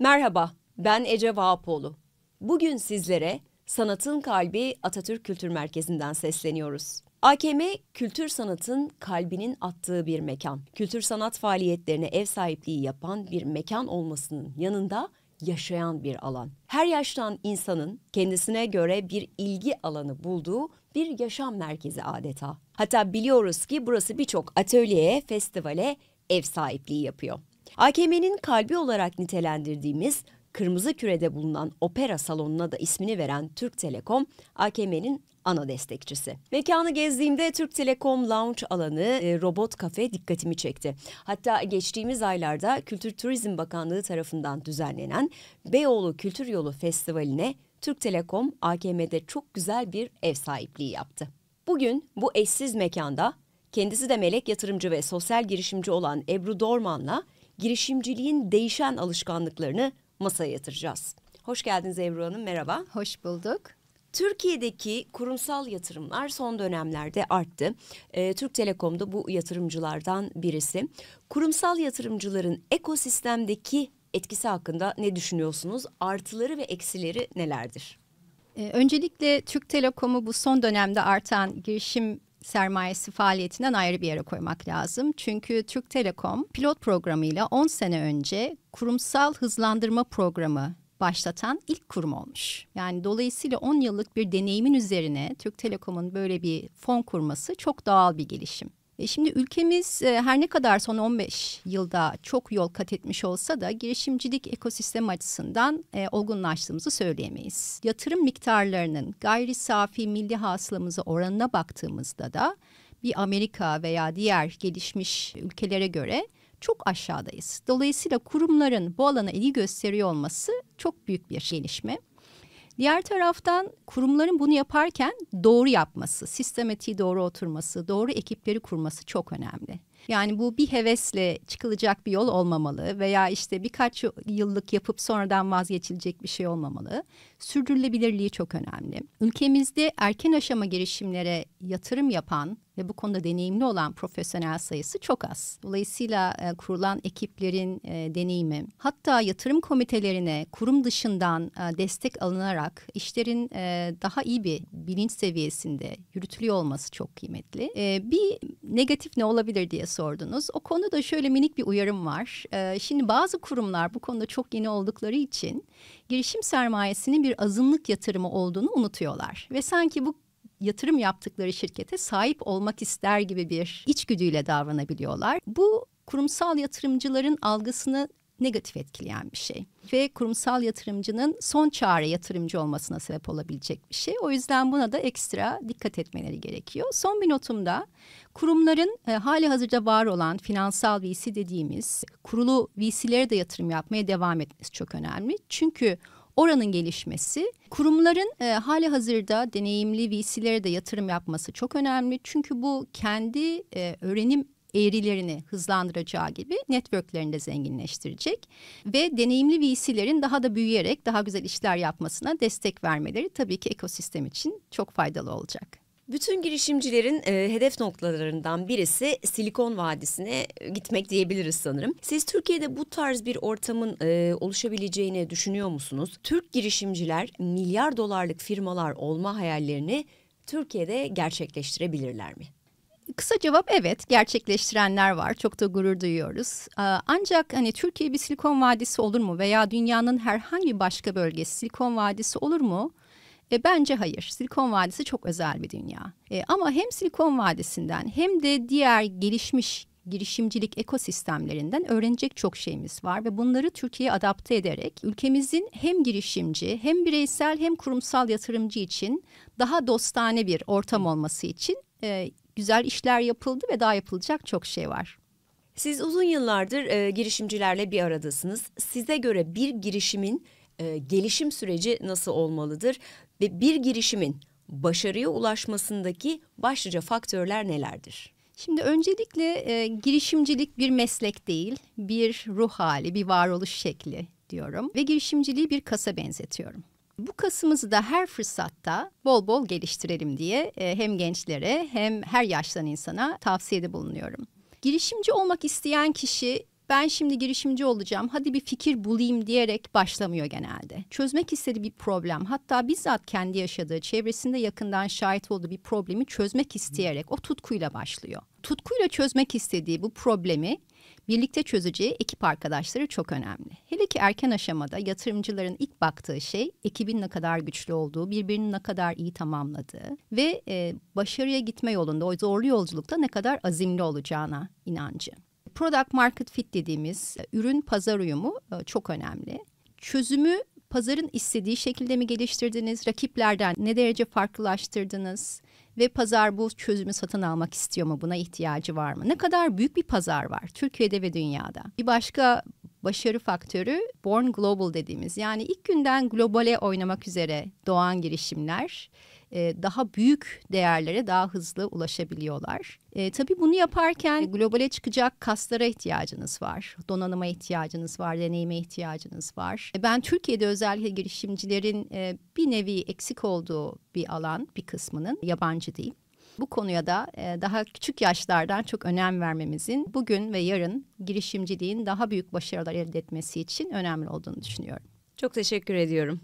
Merhaba, ben Ece Vahapoğlu. Bugün sizlere Sanatın Kalbi Atatürk Kültür Merkezi'nden sesleniyoruz. AKM, kültür sanatın kalbinin attığı bir mekan. Kültür sanat faaliyetlerine ev sahipliği yapan bir mekan olmasının yanında yaşayan bir alan. Her yaştan insanın kendisine göre bir ilgi alanı bulduğu bir yaşam merkezi adeta. Hatta biliyoruz ki burası birçok atölyeye, festivale ev sahipliği yapıyor. AKM'nin kalbi olarak nitelendirdiğimiz Kırmızı Küre'de bulunan opera salonuna da ismini veren Türk Telekom, AKM'nin ana destekçisi. Mekanı gezdiğimde Türk Telekom Lounge alanı e, robot kafe dikkatimi çekti. Hatta geçtiğimiz aylarda Kültür Turizm Bakanlığı tarafından düzenlenen Beyoğlu Kültür Yolu Festivali'ne Türk Telekom AKM'de çok güzel bir ev sahipliği yaptı. Bugün bu eşsiz mekanda kendisi de melek yatırımcı ve sosyal girişimci olan Ebru Dorman'la girişimciliğin değişen alışkanlıklarını masaya yatıracağız. Hoş geldiniz Ebru Hanım, merhaba. Hoş bulduk. Türkiye'deki kurumsal yatırımlar son dönemlerde arttı. E, Türk Telekom da bu yatırımcılardan birisi. Kurumsal yatırımcıların ekosistemdeki etkisi hakkında ne düşünüyorsunuz? Artıları ve eksileri nelerdir? Ee, öncelikle Türk Telekom'u bu son dönemde artan girişim sermayesi faaliyetinden ayrı bir yere koymak lazım. Çünkü Türk Telekom pilot programıyla 10 sene önce kurumsal hızlandırma programı başlatan ilk kurum olmuş. Yani dolayısıyla 10 yıllık bir deneyimin üzerine Türk Telekom'un böyle bir fon kurması çok doğal bir gelişim. E, şimdi ülkemiz e, her ne kadar son 15 yılda çok yol kat etmiş olsa da girişimcilik ekosistem açısından e, olgunlaştığımızı söyleyemeyiz. Yatırım miktarlarının gayri safi milli hasılamıza oranına baktığımızda da bir Amerika veya diğer gelişmiş ülkelere göre çok aşağıdayız. Dolayısıyla kurumların bu alana ilgi gösteriyor olması çok büyük bir gelişme. Diğer taraftan kurumların bunu yaparken doğru yapması, sistematiği doğru oturması, doğru ekipleri kurması çok önemli. Yani bu bir hevesle çıkılacak bir yol olmamalı veya işte birkaç yıllık yapıp sonradan vazgeçilecek bir şey olmamalı. Sürdürülebilirliği çok önemli. Ülkemizde erken aşama girişimlere yatırım yapan ve bu konuda deneyimli olan profesyonel sayısı çok az. Dolayısıyla e, kurulan ekiplerin e, deneyimi hatta yatırım komitelerine kurum dışından e, destek alınarak işlerin e, daha iyi bir bilinç seviyesinde yürütülüyor olması çok kıymetli. E, bir negatif ne olabilir diye sordunuz. O konuda şöyle minik bir uyarım var. E, şimdi bazı kurumlar bu konuda çok yeni oldukları için girişim sermayesinin bir azınlık yatırımı olduğunu unutuyorlar ve sanki bu yatırım yaptıkları şirkete sahip olmak ister gibi bir içgüdüyle davranabiliyorlar. Bu kurumsal yatırımcıların algısını negatif etkileyen bir şey ve kurumsal yatırımcının son çare yatırımcı olmasına sebep olabilecek bir şey. O yüzden buna da ekstra dikkat etmeleri gerekiyor. Son bir notumda kurumların e, hali hazırda var olan finansal VC dediğimiz kurulu VC'lere de yatırım yapmaya devam etmesi çok önemli. Çünkü Oranın gelişmesi, kurumların e, hali hazırda deneyimli VC'lere de yatırım yapması çok önemli. Çünkü bu kendi e, öğrenim eğrilerini hızlandıracağı gibi networklerini de zenginleştirecek ve deneyimli VC'lerin daha da büyüyerek daha güzel işler yapmasına destek vermeleri tabii ki ekosistem için çok faydalı olacak. Bütün girişimcilerin e, hedef noktalarından birisi Silikon Vadisi'ne e, gitmek diyebiliriz sanırım. Siz Türkiye'de bu tarz bir ortamın e, oluşabileceğini düşünüyor musunuz? Türk girişimciler milyar dolarlık firmalar olma hayallerini Türkiye'de gerçekleştirebilirler mi? Kısa cevap evet gerçekleştirenler var çok da gurur duyuyoruz ancak hani Türkiye bir silikon vadisi olur mu veya dünyanın herhangi başka bölgesi silikon vadisi olur mu e, bence hayır. Silikon Vadisi çok özel bir dünya. E, ama hem Silikon Vadisi'nden hem de diğer gelişmiş girişimcilik ekosistemlerinden öğrenecek çok şeyimiz var ve bunları Türkiye'ye adapte ederek ülkemizin hem girişimci hem bireysel hem kurumsal yatırımcı için daha dostane bir ortam olması için e, güzel işler yapıldı ve daha yapılacak çok şey var. Siz uzun yıllardır e, girişimcilerle bir aradasınız. Size göre bir girişimin e, gelişim süreci nasıl olmalıdır? ve bir girişimin başarıya ulaşmasındaki başlıca faktörler nelerdir? Şimdi öncelikle e, girişimcilik bir meslek değil, bir ruh hali, bir varoluş şekli diyorum ve girişimciliği bir kasa benzetiyorum. Bu kasımızı da her fırsatta bol bol geliştirelim diye e, hem gençlere hem her yaştan insana tavsiyede bulunuyorum. Girişimci olmak isteyen kişi ben şimdi girişimci olacağım hadi bir fikir bulayım diyerek başlamıyor genelde. Çözmek istediği bir problem hatta bizzat kendi yaşadığı çevresinde yakından şahit olduğu bir problemi çözmek isteyerek o tutkuyla başlıyor. Tutkuyla çözmek istediği bu problemi birlikte çözeceği ekip arkadaşları çok önemli. Hele ki erken aşamada yatırımcıların ilk baktığı şey ekibin ne kadar güçlü olduğu, birbirini ne kadar iyi tamamladığı ve e, başarıya gitme yolunda o zorlu yolculukta ne kadar azimli olacağına inancı. Product market fit dediğimiz e, ürün pazar uyumu e, çok önemli. Çözümü pazarın istediği şekilde mi geliştirdiniz? Rakiplerden ne derece farklılaştırdınız? Ve pazar bu çözümü satın almak istiyor mu? Buna ihtiyacı var mı? Ne kadar büyük bir pazar var Türkiye'de ve dünyada? Bir başka başarı faktörü Born Global dediğimiz yani ilk günden globale oynamak üzere doğan girişimler e, daha büyük değerlere daha hızlı ulaşabiliyorlar. E, tabii bunu yaparken globale çıkacak kaslara ihtiyacınız var. Donanıma ihtiyacınız var, deneyime ihtiyacınız var. E, ben Türkiye'de özellikle girişimcilerin e, bir nevi eksik olduğu bir alan, bir kısmının yabancı değil. Bu konuya da e, daha küçük yaşlardan çok önem vermemizin bugün ve yarın girişimciliğin daha büyük başarılar elde etmesi için önemli olduğunu düşünüyorum. Çok teşekkür ediyorum.